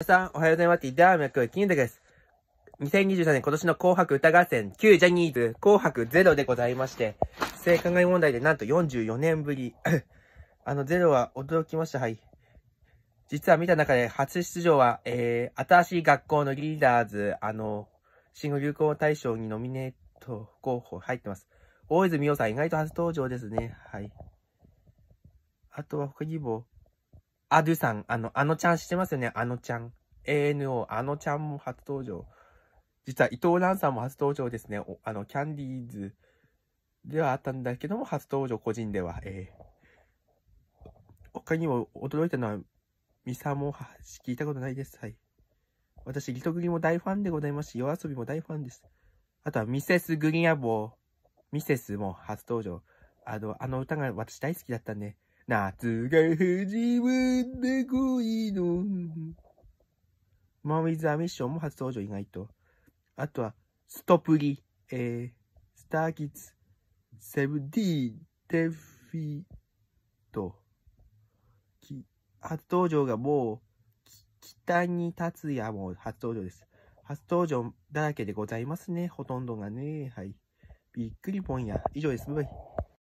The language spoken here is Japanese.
皆さん、おはようございます。イダーミャク、金太です。2023年今年の紅白歌合戦旧ジャニーズ紅白ゼロでございまして、性考え問題でなんと44年ぶり。あの、ゼロは驚きました。はい。実は見た中で初出場は、えー、新しい学校のリーダーズ、あの、新語流行大賞にノミネート候補入ってます。大泉洋さん意外と初登場ですね。はい。あとは他にも、アドゥさん、あの、あのちゃん知ってますよねあのちゃん。ANO、あのちゃんも初登場。実は伊藤蘭さんも初登場ですね。あの、キャンディーズではあったんだけども、初登場、個人では。えー、他にも驚いたのは、ミサも聞いたことないです。はい。私、リトグリも大ファンでございますし、夜遊びも大ファンです。あとは、ミセスグリアボー。ミセスも初登場。あの、あの歌が私大好きだったんで、夏が始まっこ恋の。マン・ウィザー・ミッションも初登場意外と。あとは、ストプリ、えー、スターキッズ、セブンディー、デフィート。初登場がもう、北に達也も初登場です。初登場だらけでございますね。ほとんどがね。はい。びっくりぽんや。以上です。バイバイ。